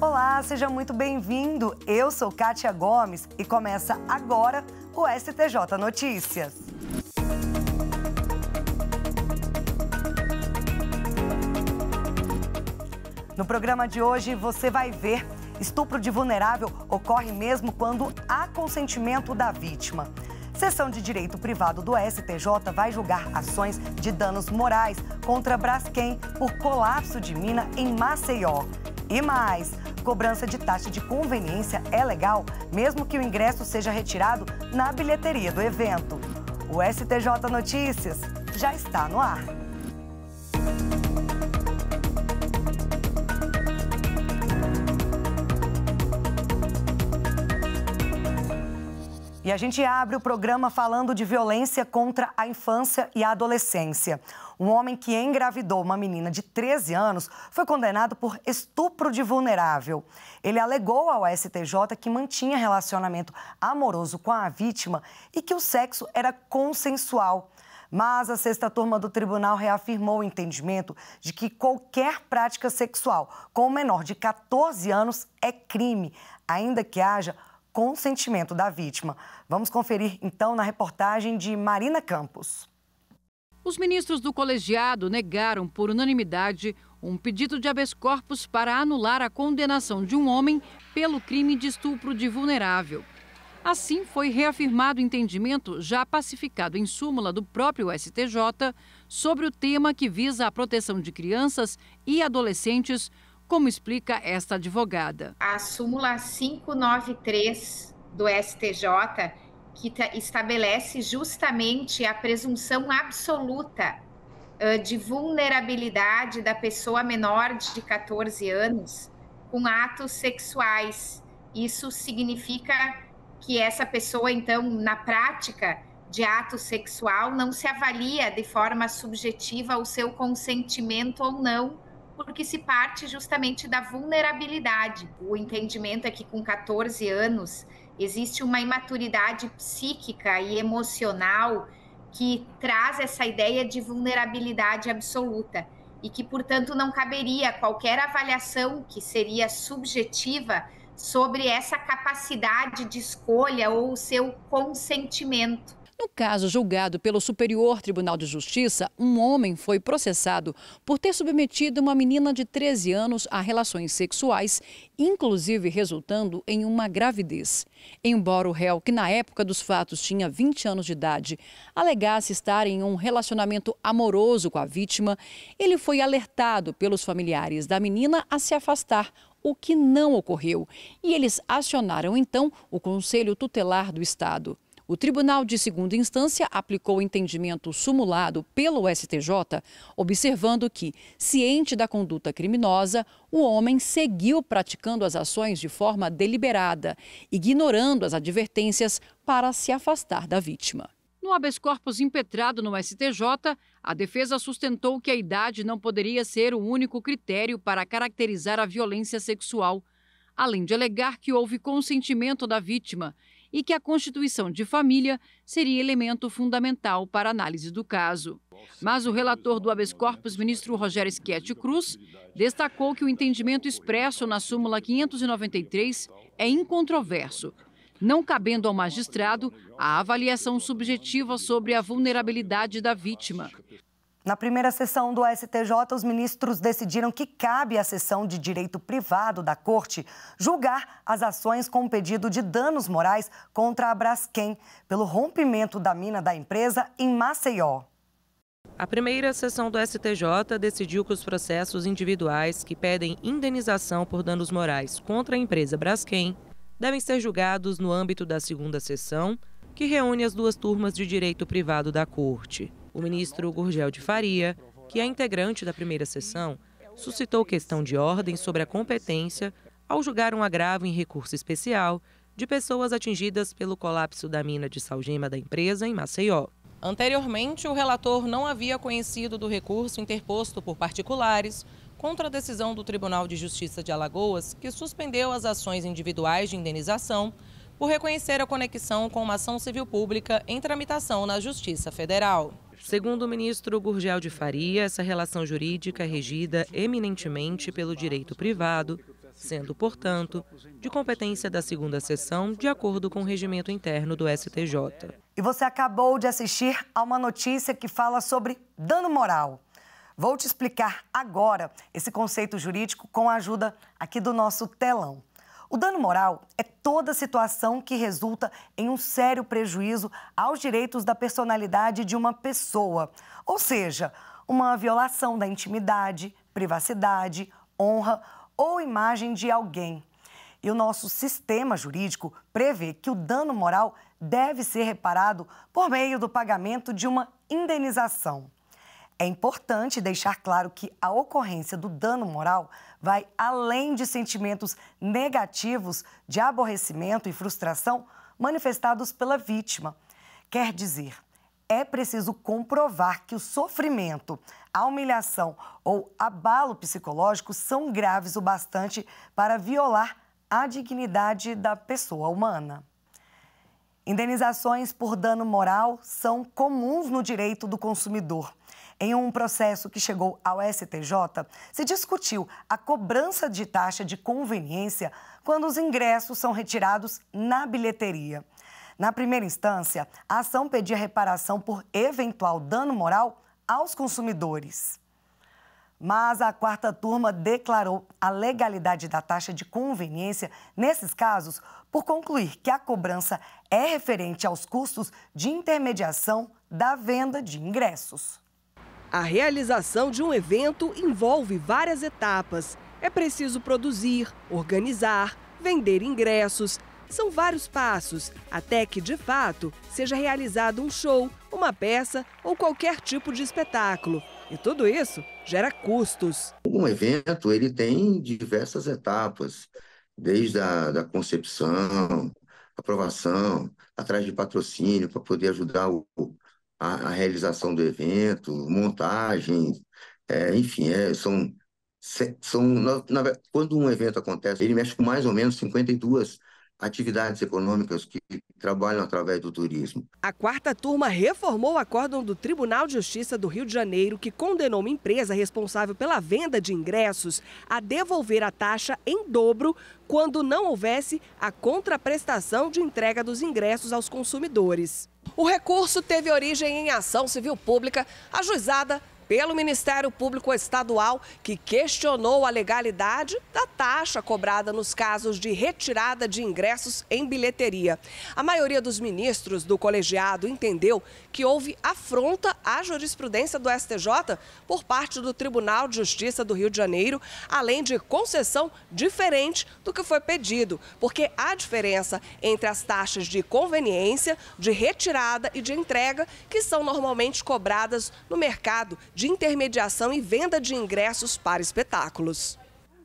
Olá, seja muito bem-vindo. Eu sou Kátia Gomes e começa agora o STJ Notícias. No programa de hoje você vai ver estupro de vulnerável ocorre mesmo quando há consentimento da vítima. Sessão de Direito Privado do STJ vai julgar ações de danos morais contra Braskem por colapso de mina em Maceió. E mais, Cobrança de taxa de conveniência é legal, mesmo que o ingresso seja retirado na bilheteria do evento. O STJ Notícias já está no ar. E a gente abre o programa falando de violência contra a infância e a adolescência. Um homem que engravidou uma menina de 13 anos foi condenado por estupro de vulnerável. Ele alegou ao STJ que mantinha relacionamento amoroso com a vítima e que o sexo era consensual. Mas a sexta turma do tribunal reafirmou o entendimento de que qualquer prática sexual com o menor de 14 anos é crime, ainda que haja consentimento da vítima. Vamos conferir então na reportagem de Marina Campos. Os ministros do colegiado negaram por unanimidade um pedido de habeas corpus para anular a condenação de um homem pelo crime de estupro de vulnerável. Assim, foi reafirmado o entendimento já pacificado em súmula do próprio STJ sobre o tema que visa a proteção de crianças e adolescentes como explica esta advogada. A súmula 593 do STJ, que estabelece justamente a presunção absoluta de vulnerabilidade da pessoa menor de 14 anos com atos sexuais. Isso significa que essa pessoa, então, na prática de ato sexual, não se avalia de forma subjetiva o seu consentimento ou não porque se parte justamente da vulnerabilidade. O entendimento é que com 14 anos existe uma imaturidade psíquica e emocional que traz essa ideia de vulnerabilidade absoluta e que, portanto, não caberia qualquer avaliação que seria subjetiva sobre essa capacidade de escolha ou o seu consentimento. No caso julgado pelo Superior Tribunal de Justiça, um homem foi processado por ter submetido uma menina de 13 anos a relações sexuais, inclusive resultando em uma gravidez. Embora o réu, que na época dos fatos tinha 20 anos de idade, alegasse estar em um relacionamento amoroso com a vítima, ele foi alertado pelos familiares da menina a se afastar o que não ocorreu. E eles acionaram então o Conselho Tutelar do Estado. O Tribunal de Segunda Instância aplicou o entendimento sumulado pelo STJ, observando que, ciente da conduta criminosa, o homem seguiu praticando as ações de forma deliberada, ignorando as advertências para se afastar da vítima. No habeas corpus impetrado no STJ, a defesa sustentou que a idade não poderia ser o único critério para caracterizar a violência sexual, além de alegar que houve consentimento da vítima e que a constituição de família seria elemento fundamental para análise do caso. Mas o relator do habeas corpus, ministro Rogério Schietti Cruz, destacou que o entendimento expresso na súmula 593 é incontroverso, não cabendo ao magistrado a avaliação subjetiva sobre a vulnerabilidade da vítima. Na primeira sessão do STJ, os ministros decidiram que cabe à sessão de direito privado da Corte julgar as ações com pedido de danos morais contra a Braskem pelo rompimento da mina da empresa em Maceió. A primeira sessão do STJ decidiu que os processos individuais que pedem indenização por danos morais contra a empresa Braskem devem ser julgados no âmbito da segunda sessão, que reúne as duas turmas de direito privado da Corte o ministro Gurgel de Faria, que é integrante da primeira sessão, suscitou questão de ordem sobre a competência ao julgar um agravo em recurso especial de pessoas atingidas pelo colapso da mina de salgema da empresa em Maceió. Anteriormente, o relator não havia conhecido do recurso interposto por particulares contra a decisão do Tribunal de Justiça de Alagoas, que suspendeu as ações individuais de indenização por reconhecer a conexão com uma ação civil pública em tramitação na Justiça Federal. Segundo o ministro Gurgel de Faria, essa relação jurídica é regida eminentemente pelo direito privado, sendo, portanto, de competência da segunda sessão, de acordo com o regimento interno do STJ. E você acabou de assistir a uma notícia que fala sobre dano moral. Vou te explicar agora esse conceito jurídico com a ajuda aqui do nosso telão. O dano moral é toda situação que resulta em um sério prejuízo aos direitos da personalidade de uma pessoa, ou seja, uma violação da intimidade, privacidade, honra ou imagem de alguém. E o nosso sistema jurídico prevê que o dano moral deve ser reparado por meio do pagamento de uma indenização. É importante deixar claro que a ocorrência do dano moral vai além de sentimentos negativos de aborrecimento e frustração manifestados pela vítima. Quer dizer, é preciso comprovar que o sofrimento, a humilhação ou abalo psicológico são graves o bastante para violar a dignidade da pessoa humana. Indenizações por dano moral são comuns no direito do consumidor. Em um processo que chegou ao STJ, se discutiu a cobrança de taxa de conveniência quando os ingressos são retirados na bilheteria. Na primeira instância, a ação pedia reparação por eventual dano moral aos consumidores mas a quarta turma declarou a legalidade da taxa de conveniência nesses casos por concluir que a cobrança é referente aos custos de intermediação da venda de ingressos. A realização de um evento envolve várias etapas. É preciso produzir, organizar, vender ingressos. São vários passos até que, de fato, seja realizado um show, uma peça ou qualquer tipo de espetáculo. E tudo isso gera custos. Um evento ele tem diversas etapas, desde a da concepção, aprovação, atrás de patrocínio para poder ajudar o, a, a, realização do evento, montagem, é, enfim, é, são, são na, na, quando um evento acontece, ele mexe com mais ou menos 52 atividades econômicas que trabalham através do turismo. A quarta turma reformou o acórdão do Tribunal de Justiça do Rio de Janeiro, que condenou uma empresa responsável pela venda de ingressos a devolver a taxa em dobro quando não houvesse a contraprestação de entrega dos ingressos aos consumidores. O recurso teve origem em ação civil pública ajuizada pelo Ministério Público Estadual, que questionou a legalidade da taxa cobrada nos casos de retirada de ingressos em bilheteria. A maioria dos ministros do colegiado entendeu que houve afronta à jurisprudência do STJ por parte do Tribunal de Justiça do Rio de Janeiro, além de concessão diferente do que foi pedido, porque há diferença entre as taxas de conveniência, de retirada e de entrega que são normalmente cobradas no mercado de intermediação e venda de ingressos para espetáculos.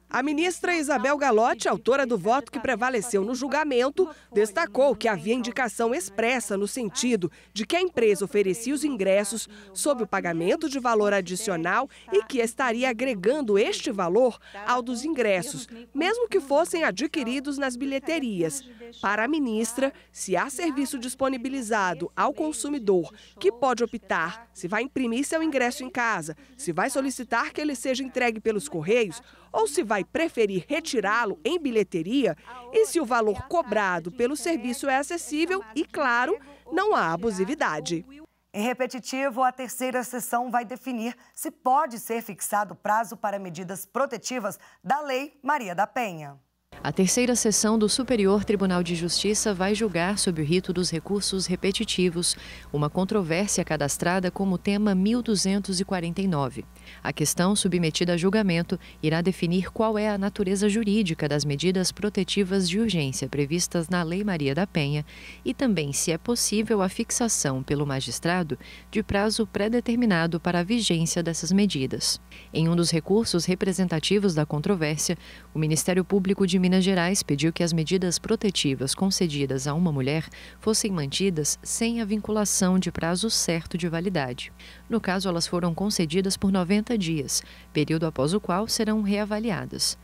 A ministra Isabel Galotti, autora do voto que prevaleceu no julgamento, destacou que havia indicação expressa no sentido de que a empresa oferecia os ingressos sob o pagamento de valor adicional e que estaria agregando este valor ao dos ingressos, mesmo que fossem adquiridos nas bilheterias. Para a ministra, se há serviço disponibilizado ao consumidor que pode optar se vai imprimir seu ingresso em casa, se vai solicitar que ele seja entregue pelos correios ou se vai preferir retirá-lo em bilheteria e se o valor cobrado pelo serviço é acessível e, claro, não há abusividade. Em repetitivo, a terceira sessão vai definir se pode ser fixado prazo para medidas protetivas da Lei Maria da Penha. A terceira sessão do Superior Tribunal de Justiça vai julgar sobre o rito dos recursos repetitivos, uma controvérsia cadastrada como tema 1249. A questão submetida a julgamento irá definir qual é a natureza jurídica das medidas protetivas de urgência previstas na Lei Maria da Penha e também se é possível a fixação pelo magistrado de prazo pré-determinado para a vigência dessas medidas. Em um dos recursos representativos da controvérsia, o Ministério Público de Minas Minas Gerais pediu que as medidas protetivas concedidas a uma mulher fossem mantidas sem a vinculação de prazo certo de validade. No caso, elas foram concedidas por 90 dias, período após o qual serão reavaliadas.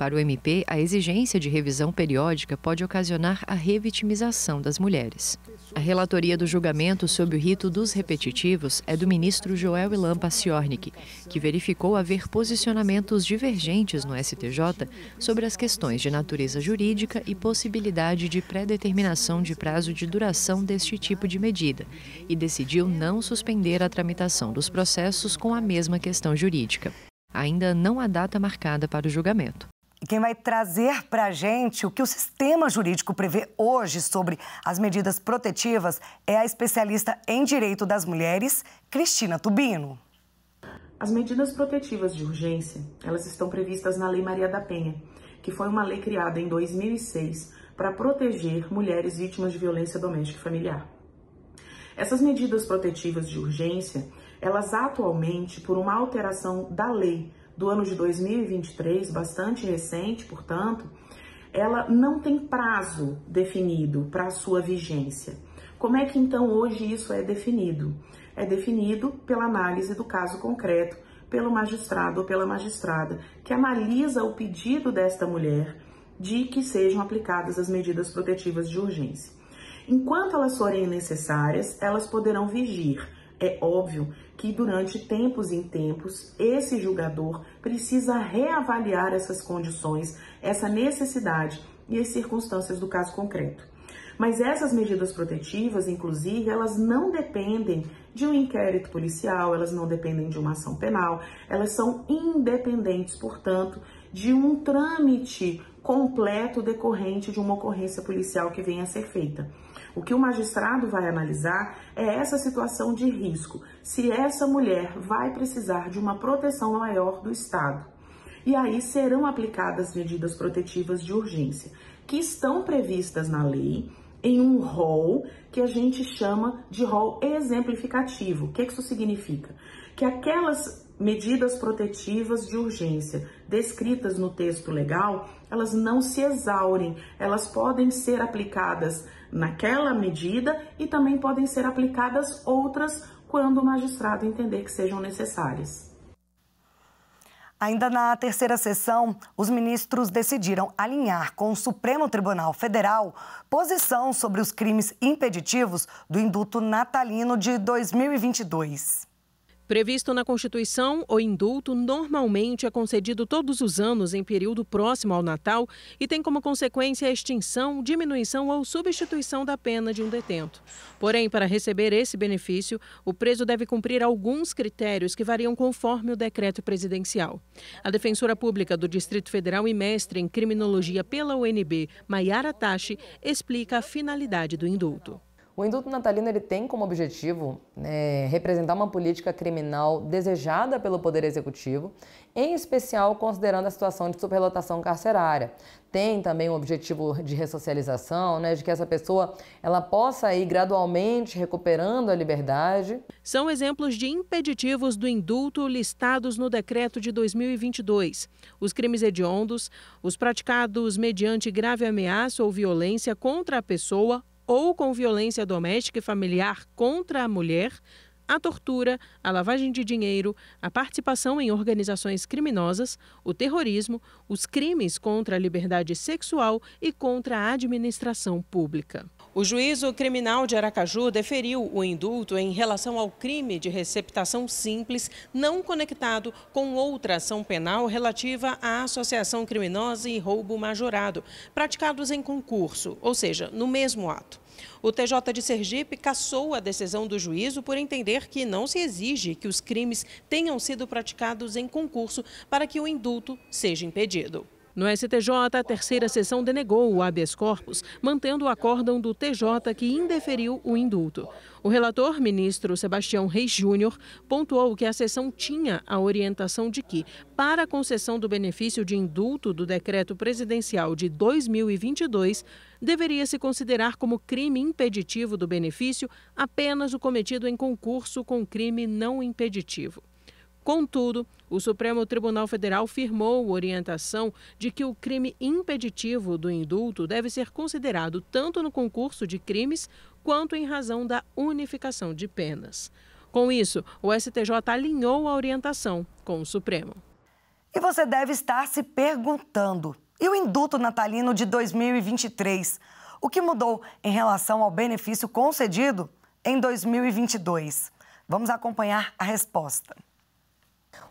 Para o MP, a exigência de revisão periódica pode ocasionar a revitimização das mulheres. A relatoria do julgamento sobre o rito dos repetitivos é do ministro Joel Ilan Paciornik, que verificou haver posicionamentos divergentes no STJ sobre as questões de natureza jurídica e possibilidade de pré-determinação de prazo de duração deste tipo de medida, e decidiu não suspender a tramitação dos processos com a mesma questão jurídica. Ainda não há data marcada para o julgamento quem vai trazer para a gente o que o sistema jurídico prevê hoje sobre as medidas protetivas é a especialista em direito das mulheres, Cristina Tubino. As medidas protetivas de urgência, elas estão previstas na Lei Maria da Penha, que foi uma lei criada em 2006 para proteger mulheres vítimas de violência doméstica e familiar. Essas medidas protetivas de urgência, elas atualmente, por uma alteração da lei do ano de 2023, bastante recente, portanto, ela não tem prazo definido para a sua vigência. Como é que então hoje isso é definido? É definido pela análise do caso concreto, pelo magistrado ou pela magistrada, que analisa o pedido desta mulher de que sejam aplicadas as medidas protetivas de urgência. Enquanto elas forem necessárias, elas poderão vigir. É óbvio que durante tempos em tempos esse julgador precisa reavaliar essas condições, essa necessidade e as circunstâncias do caso concreto. Mas essas medidas protetivas, inclusive, elas não dependem de um inquérito policial, elas não dependem de uma ação penal, elas são independentes, portanto, de um trâmite completo decorrente de uma ocorrência policial que venha a ser feita. O que o magistrado vai analisar é essa situação de risco, se essa mulher vai precisar de uma proteção maior do Estado. E aí serão aplicadas medidas protetivas de urgência, que estão previstas na lei em um rol que a gente chama de rol exemplificativo. O que é isso significa? Que aquelas medidas protetivas de urgência descritas no texto legal, elas não se exaurem, elas podem ser aplicadas naquela medida e também podem ser aplicadas outras quando o magistrado entender que sejam necessárias. Ainda na terceira sessão, os ministros decidiram alinhar com o Supremo Tribunal Federal posição sobre os crimes impeditivos do induto natalino de 2022. Previsto na Constituição, o indulto normalmente é concedido todos os anos em período próximo ao Natal e tem como consequência a extinção, diminuição ou substituição da pena de um detento. Porém, para receber esse benefício, o preso deve cumprir alguns critérios que variam conforme o decreto presidencial. A defensora pública do Distrito Federal e mestre em criminologia pela UNB, Maiara Tachi, explica a finalidade do indulto. O indulto natalino ele tem como objetivo né, representar uma política criminal desejada pelo Poder Executivo, em especial considerando a situação de superlotação carcerária. Tem também o um objetivo de ressocialização, né, de que essa pessoa ela possa ir gradualmente recuperando a liberdade. São exemplos de impeditivos do indulto listados no decreto de 2022. Os crimes hediondos, os praticados mediante grave ameaça ou violência contra a pessoa ou com violência doméstica e familiar contra a mulher, a tortura, a lavagem de dinheiro, a participação em organizações criminosas, o terrorismo, os crimes contra a liberdade sexual e contra a administração pública. O juízo criminal de Aracaju deferiu o indulto em relação ao crime de receptação simples não conectado com outra ação penal relativa à associação criminosa e roubo majorado, praticados em concurso, ou seja, no mesmo ato. O TJ de Sergipe cassou a decisão do juízo por entender que não se exige que os crimes tenham sido praticados em concurso para que o indulto seja impedido. No STJ, a terceira sessão denegou o habeas corpus, mantendo o acórdão do TJ que indeferiu o indulto. O relator, ministro Sebastião Reis Júnior, pontuou que a sessão tinha a orientação de que, para a concessão do benefício de indulto do decreto presidencial de 2022, deveria se considerar como crime impeditivo do benefício apenas o cometido em concurso com crime não impeditivo. Contudo, o Supremo Tribunal Federal firmou orientação de que o crime impeditivo do indulto deve ser considerado tanto no concurso de crimes quanto em razão da unificação de penas. Com isso, o STJ alinhou a orientação com o Supremo. E você deve estar se perguntando: e o indulto natalino de 2023? O que mudou em relação ao benefício concedido em 2022? Vamos acompanhar a resposta.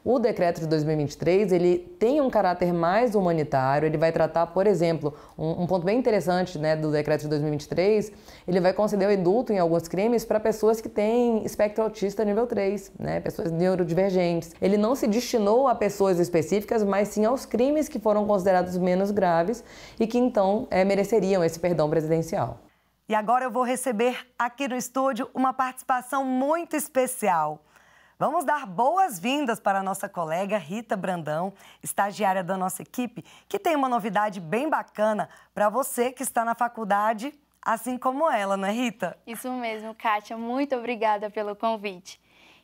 O decreto de 2023 ele tem um caráter mais humanitário. Ele vai tratar, por exemplo, um, um, ponto bem interessante né, do decreto de 2023. Ele vai conceder o indulto em alguns crimes para pessoas que têm espectro autista nível 3, né, pessoas neurodivergentes. Ele não se destinou a pessoas específicas, mas sim aos crimes que foram considerados menos graves e que então é, mereceriam esse perdão presidencial. E agora eu vou receber aqui no estúdio uma participação muito especial. Vamos dar boas-vindas para a nossa colega Rita Brandão, estagiária da nossa equipe, que tem uma novidade bem bacana para você que está na faculdade, assim como ela, não é, Rita? Isso mesmo, Kátia. Muito obrigada pelo convite.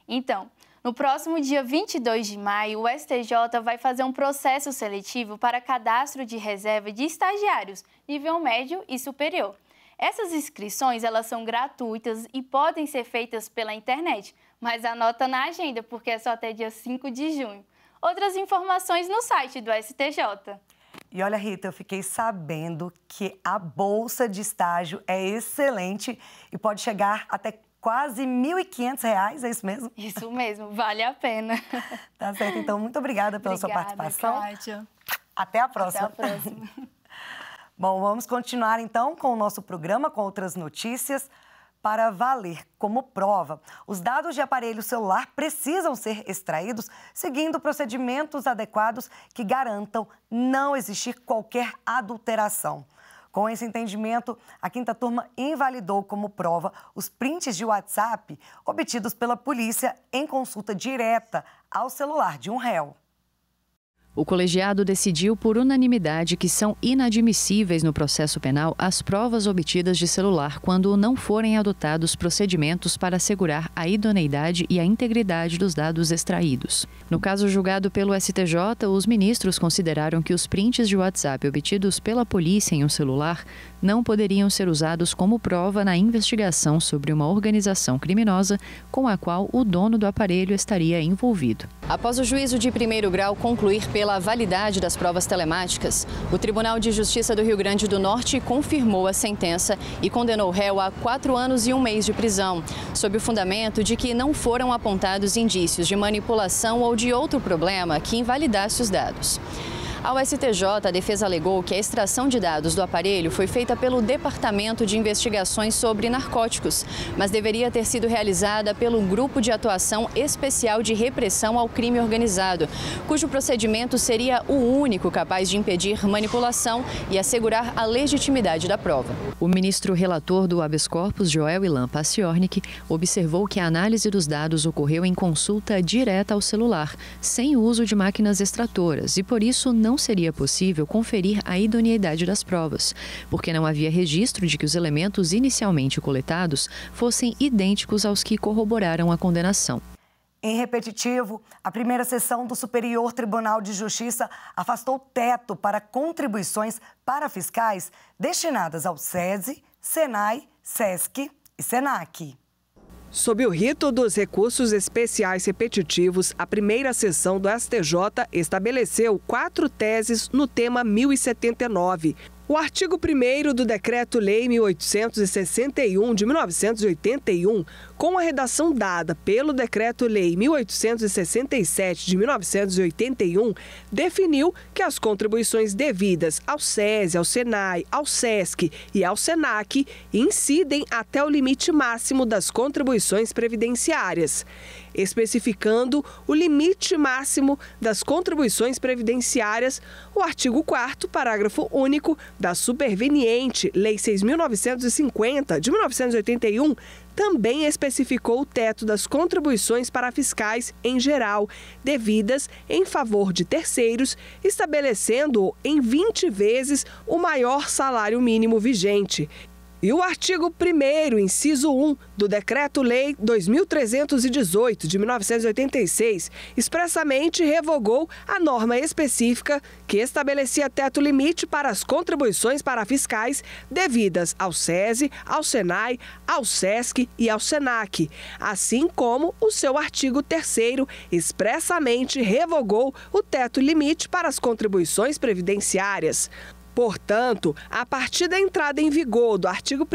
Então, no próximo dia 22 de maio, o STJ vai fazer um processo seletivo para cadastro de reserva de estagiários, nível médio e superior. Essas inscrições, elas são gratuitas e podem ser feitas pela internet, mas anota na agenda, porque é só até dia 5 de junho. Outras informações no site do STJ. E olha, Rita, eu fiquei sabendo que a bolsa de estágio é excelente e pode chegar até quase R$ 1.500, é isso mesmo? Isso mesmo, vale a pena. Tá certo, então muito obrigada pela obrigada, sua participação. Kátia. Até a próxima. Até a próxima. Bom, vamos continuar então com o nosso programa com outras notícias para valer como prova. Os dados de aparelho celular precisam ser extraídos seguindo procedimentos adequados que garantam não existir qualquer adulteração. Com esse entendimento, a quinta turma invalidou como prova os prints de WhatsApp obtidos pela polícia em consulta direta ao celular de um réu. O colegiado decidiu por unanimidade que são inadmissíveis no processo penal as provas obtidas de celular quando não forem adotados procedimentos para assegurar a idoneidade e a integridade dos dados extraídos. No caso julgado pelo STJ, os ministros consideraram que os prints de WhatsApp obtidos pela polícia em um celular não poderiam ser usados como prova na investigação sobre uma organização criminosa com a qual o dono do aparelho estaria envolvido. Após o juízo de primeiro grau concluir pela pela validade das provas telemáticas, o Tribunal de Justiça do Rio Grande do Norte confirmou a sentença e condenou o réu a quatro anos e um mês de prisão, sob o fundamento de que não foram apontados indícios de manipulação ou de outro problema que invalidasse os dados. Ao STJ, a defesa alegou que a extração de dados do aparelho foi feita pelo Departamento de Investigações sobre Narcóticos, mas deveria ter sido realizada pelo Grupo de Atuação Especial de Repressão ao Crime Organizado, cujo procedimento seria o único capaz de impedir manipulação e assegurar a legitimidade da prova. O ministro relator do habeas corpus, Joel Ilan Paciornik, observou que a análise dos dados ocorreu em consulta direta ao celular, sem uso de máquinas extratoras, e por isso não não seria possível conferir a idoneidade das provas, porque não havia registro de que os elementos inicialmente coletados fossem idênticos aos que corroboraram a condenação. Em repetitivo, a primeira sessão do Superior Tribunal de Justiça afastou teto para contribuições para fiscais destinadas ao SESI, SENAI, SESC e SENAC. Sob o rito dos recursos especiais repetitivos, a primeira sessão do STJ estabeleceu quatro teses no tema 1079, o artigo 1 do Decreto-Lei 1861 de 1981, com a redação dada pelo Decreto-Lei 1867 de 1981, definiu que as contribuições devidas ao SESI, ao SENAI, ao SESC e ao SENAC incidem até o limite máximo das contribuições previdenciárias especificando o limite máximo das contribuições previdenciárias, o artigo 4 parágrafo único da superveniente Lei 6.950, de 1981, também especificou o teto das contribuições para fiscais em geral, devidas em favor de terceiros, estabelecendo em 20 vezes o maior salário mínimo vigente e o artigo 1, inciso 1 do Decreto-Lei 2318 de 1986 expressamente revogou a norma específica que estabelecia teto limite para as contribuições para fiscais devidas ao SESI, ao SENAI, ao SESC e ao SENAC, assim como o seu artigo 3 expressamente revogou o teto limite para as contribuições previdenciárias. Portanto, a partir da entrada em vigor do artigo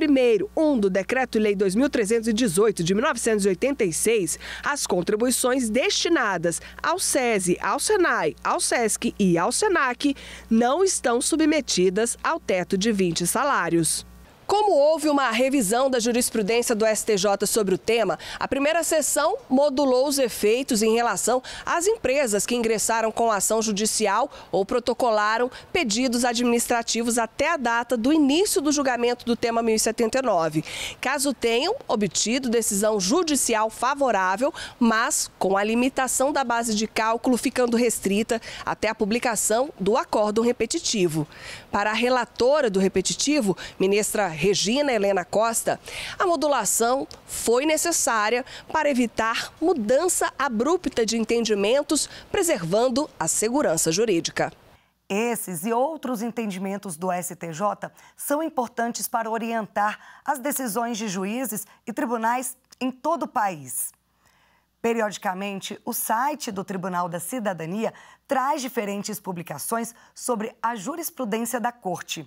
1 1 do Decreto-Lei 2318 de 1986, as contribuições destinadas ao SESI, ao SENAI, ao SESC e ao SENAC não estão submetidas ao teto de 20 salários. Como houve uma revisão da jurisprudência do STJ sobre o tema, a primeira sessão modulou os efeitos em relação às empresas que ingressaram com ação judicial ou protocolaram pedidos administrativos até a data do início do julgamento do tema 1079, caso tenham obtido decisão judicial favorável, mas com a limitação da base de cálculo ficando restrita até a publicação do acórdão repetitivo. Para a relatora do repetitivo, ministra Regina Helena Costa, a modulação foi necessária para evitar mudança abrupta de entendimentos, preservando a segurança jurídica. Esses e outros entendimentos do STJ são importantes para orientar as decisões de juízes e tribunais em todo o país. Periodicamente, o site do Tribunal da Cidadania traz diferentes publicações sobre a jurisprudência da Corte.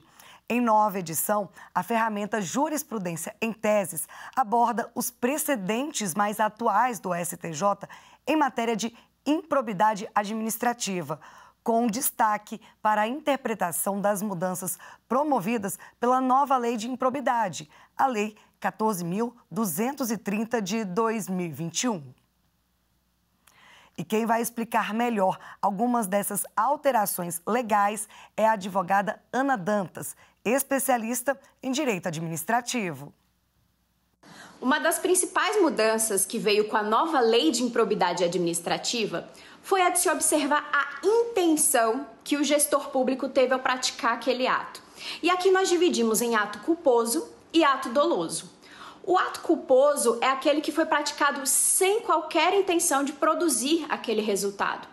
Em nova edição, a ferramenta Jurisprudência em Teses aborda os precedentes mais atuais do STJ em matéria de improbidade administrativa, com destaque para a interpretação das mudanças promovidas pela nova Lei de Improbidade, a Lei 14.230 de 2021. E quem vai explicar melhor algumas dessas alterações legais é a advogada Ana Dantas, especialista em direito administrativo. Uma das principais mudanças que veio com a nova lei de improbidade administrativa foi a de se observar a intenção que o gestor público teve ao praticar aquele ato. E aqui nós dividimos em ato culposo e ato doloso. O ato culposo é aquele que foi praticado sem qualquer intenção de produzir aquele resultado.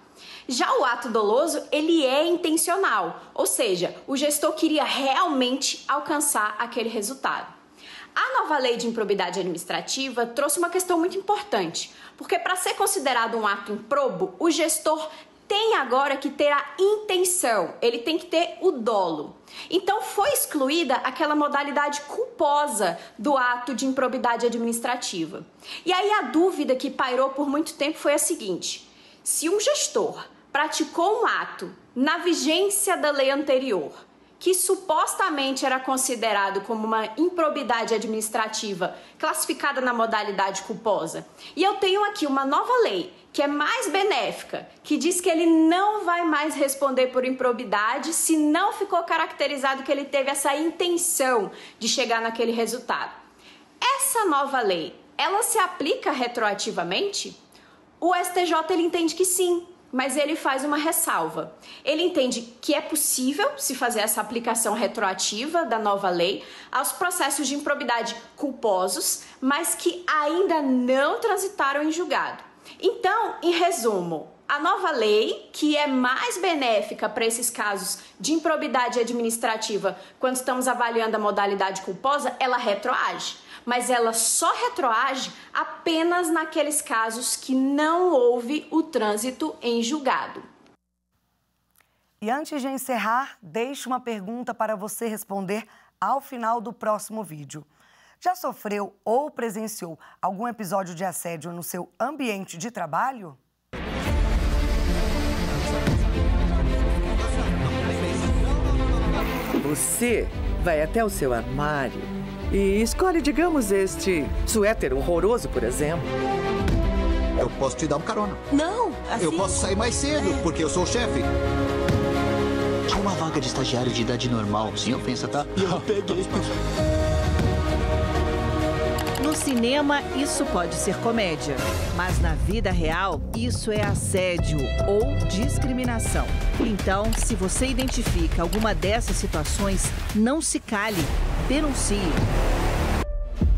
Já o ato doloso, ele é intencional, ou seja, o gestor queria realmente alcançar aquele resultado. A nova lei de improbidade administrativa trouxe uma questão muito importante, porque para ser considerado um ato improbo, o gestor tem agora que ter a intenção, ele tem que ter o dolo. Então foi excluída aquela modalidade culposa do ato de improbidade administrativa. E aí a dúvida que pairou por muito tempo foi a seguinte: se um gestor praticou um ato na vigência da lei anterior, que supostamente era considerado como uma improbidade administrativa, classificada na modalidade culposa. E eu tenho aqui uma nova lei, que é mais benéfica, que diz que ele não vai mais responder por improbidade se não ficou caracterizado que ele teve essa intenção de chegar naquele resultado. Essa nova lei, ela se aplica retroativamente? O STJ ele entende que sim, mas ele faz uma ressalva. Ele entende que é possível se fazer essa aplicação retroativa da nova lei aos processos de improbidade culposos, mas que ainda não transitaram em julgado. Então, em resumo, a nova lei, que é mais benéfica para esses casos de improbidade administrativa, quando estamos avaliando a modalidade culposa, ela retroage mas ela só retroage apenas naqueles casos que não houve o trânsito em julgado. E antes de encerrar, deixo uma pergunta para você responder ao final do próximo vídeo. Já sofreu ou presenciou algum episódio de assédio no seu ambiente de trabalho? Você vai até o seu armário e escolhe, digamos, este suéter horroroso, por exemplo. Eu posso te dar um carona. Não, assim... Eu posso sair mais cedo, é. porque eu sou o chefe. uma vaga de estagiário de idade normal, Eu ofensa, tá? E eu peguei. No cinema, isso pode ser comédia, mas na vida real, isso é assédio ou discriminação. Então, se você identifica alguma dessas situações, não se cale denuncie.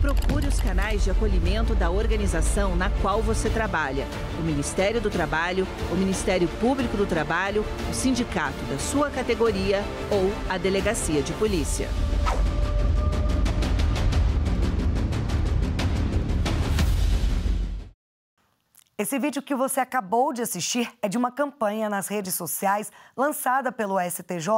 Procure os canais de acolhimento da organização na qual você trabalha. O Ministério do Trabalho, o Ministério Público do Trabalho, o sindicato da sua categoria ou a delegacia de polícia. Esse vídeo que você acabou de assistir é de uma campanha nas redes sociais lançada pelo STJ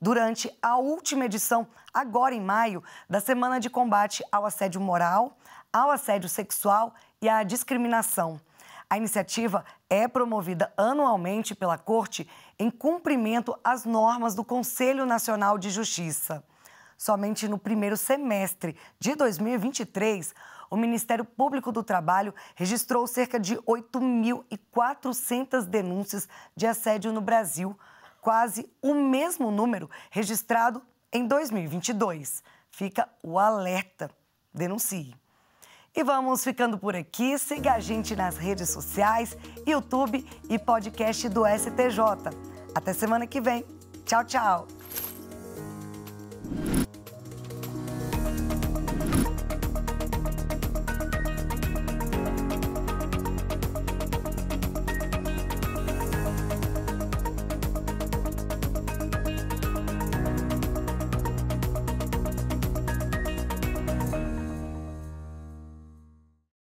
durante a última edição, agora em maio, da Semana de Combate ao Assédio Moral, ao Assédio Sexual e à Discriminação. A iniciativa é promovida anualmente pela Corte em cumprimento às normas do Conselho Nacional de Justiça. Somente no primeiro semestre de 2023, o Ministério Público do Trabalho registrou cerca de 8.400 denúncias de assédio no Brasil, quase o mesmo número registrado em 2022. Fica o alerta. Denuncie. E vamos ficando por aqui. Siga a gente nas redes sociais, YouTube e podcast do STJ. Até semana que vem. Tchau, tchau.